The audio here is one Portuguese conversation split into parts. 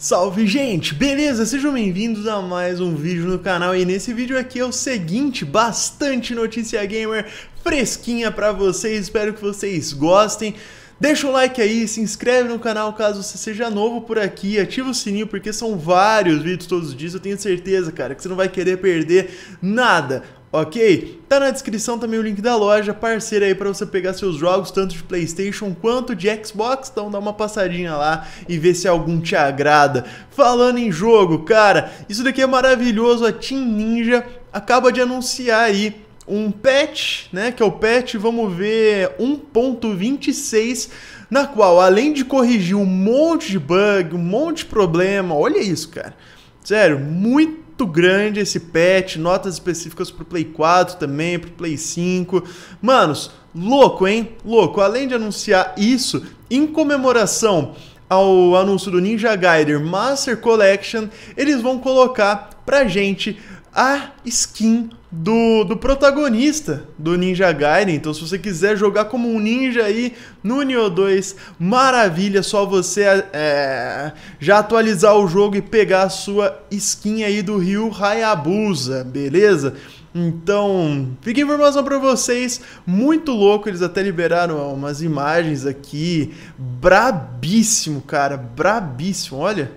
Salve gente, beleza? Sejam bem-vindos a mais um vídeo no canal e nesse vídeo aqui é o seguinte, bastante notícia gamer fresquinha pra vocês, espero que vocês gostem. Deixa o like aí, se inscreve no canal caso você seja novo por aqui, ativa o sininho porque são vários vídeos todos os dias, eu tenho certeza, cara, que você não vai querer perder nada. Ok, tá na descrição também o link da loja parceira aí para você pegar seus jogos tanto de PlayStation quanto de Xbox, então dá uma passadinha lá e vê se algum te agrada. Falando em jogo, cara, isso daqui é maravilhoso, a Team Ninja acaba de anunciar aí um patch, né, que é o patch, vamos ver, 1.26, na qual além de corrigir um monte de bug, um monte de problema, olha isso, cara. Sério, muito muito grande esse patch, notas específicas pro Play 4 também, pro Play 5. Manos, louco, hein? Louco. Além de anunciar isso, em comemoração ao anúncio do Ninja Gaiden Master Collection, eles vão colocar pra gente a skin do, do protagonista do Ninja Gaiden. Então, se você quiser jogar como um ninja aí no Nioh 2, maravilha, só você é, é, já atualizar o jogo e pegar a sua skin aí do Rio Hayabusa, beleza? Então, fica a informação para vocês, muito louco, eles até liberaram umas imagens aqui, brabíssimo, cara, brabíssimo, olha.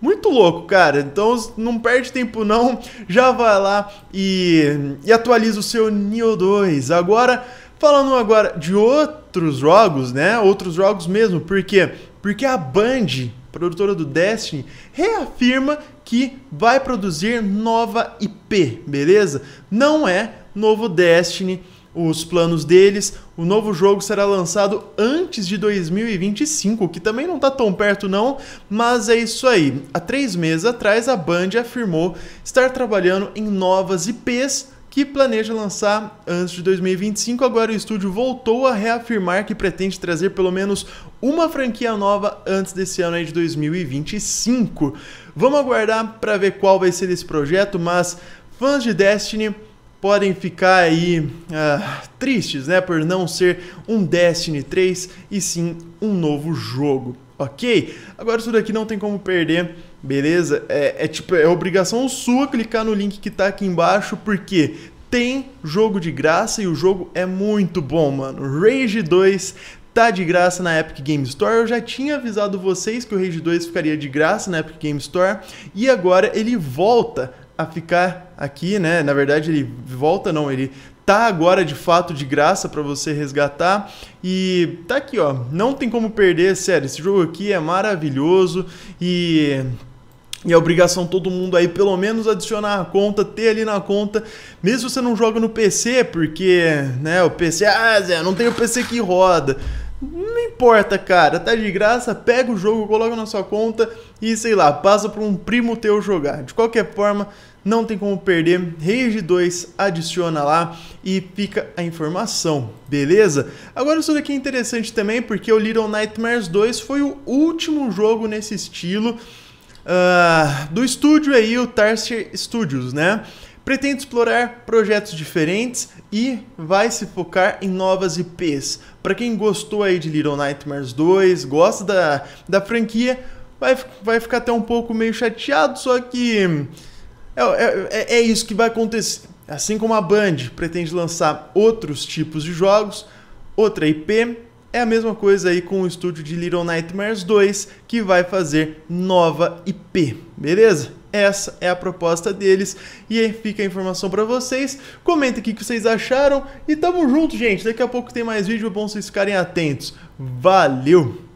Muito louco, cara. Então não perde tempo não. Já vai lá e, e atualiza o seu Nioh 2. Agora, falando agora de outros jogos, né? Outros jogos mesmo. Por quê? Porque a Band, produtora do Destiny, reafirma que vai produzir nova IP, beleza? Não é novo Destiny os planos deles. O novo jogo será lançado antes de 2025, que também não está tão perto não, mas é isso aí. Há três meses atrás, a Band afirmou estar trabalhando em novas IPs que planeja lançar antes de 2025. Agora o estúdio voltou a reafirmar que pretende trazer pelo menos uma franquia nova antes desse ano aí de 2025. Vamos aguardar para ver qual vai ser esse projeto, mas fãs de Destiny podem ficar aí uh, tristes, né, por não ser um Destiny 3 e sim um novo jogo, ok? Agora isso daqui não tem como perder, beleza? É, é tipo, é obrigação sua clicar no link que tá aqui embaixo, porque tem jogo de graça e o jogo é muito bom, mano. Rage 2 tá de graça na Epic Game Store. Eu já tinha avisado vocês que o Rage 2 ficaria de graça na Epic Game Store e agora ele volta a ficar aqui, né? Na verdade, ele volta não, ele tá agora de fato de graça para você resgatar e tá aqui, ó. Não tem como perder, sério. Esse jogo aqui é maravilhoso e e é obrigação todo mundo aí, pelo menos, adicionar a conta, ter ali na conta. Mesmo você não joga no PC, porque, né, o PC, ah, Zé, não tem o PC que roda. Não importa, cara, tá de graça, pega o jogo, coloca na sua conta e sei lá, passa para um primo teu jogar. De qualquer forma, não tem como perder. Rage 2 adiciona lá e fica a informação, beleza? Agora isso daqui é interessante também porque o Little Nightmares 2 foi o último jogo nesse estilo ah, do estúdio aí, o Tarsier Studios, né? Pretende explorar projetos diferentes e vai se focar em novas IPs. Para quem gostou aí de Little Nightmares 2, gosta da, da franquia, vai, vai ficar até um pouco meio chateado, só que é, é, é, é isso que vai acontecer. Assim como a Band pretende lançar outros tipos de jogos, outra IP, é a mesma coisa aí com o estúdio de Little Nightmares 2, que vai fazer nova IP, beleza? Essa é a proposta deles e aí fica a informação para vocês. Comenta aqui o que vocês acharam e tamo junto, gente. Daqui a pouco tem mais vídeo, é bom vocês ficarem atentos. Valeu!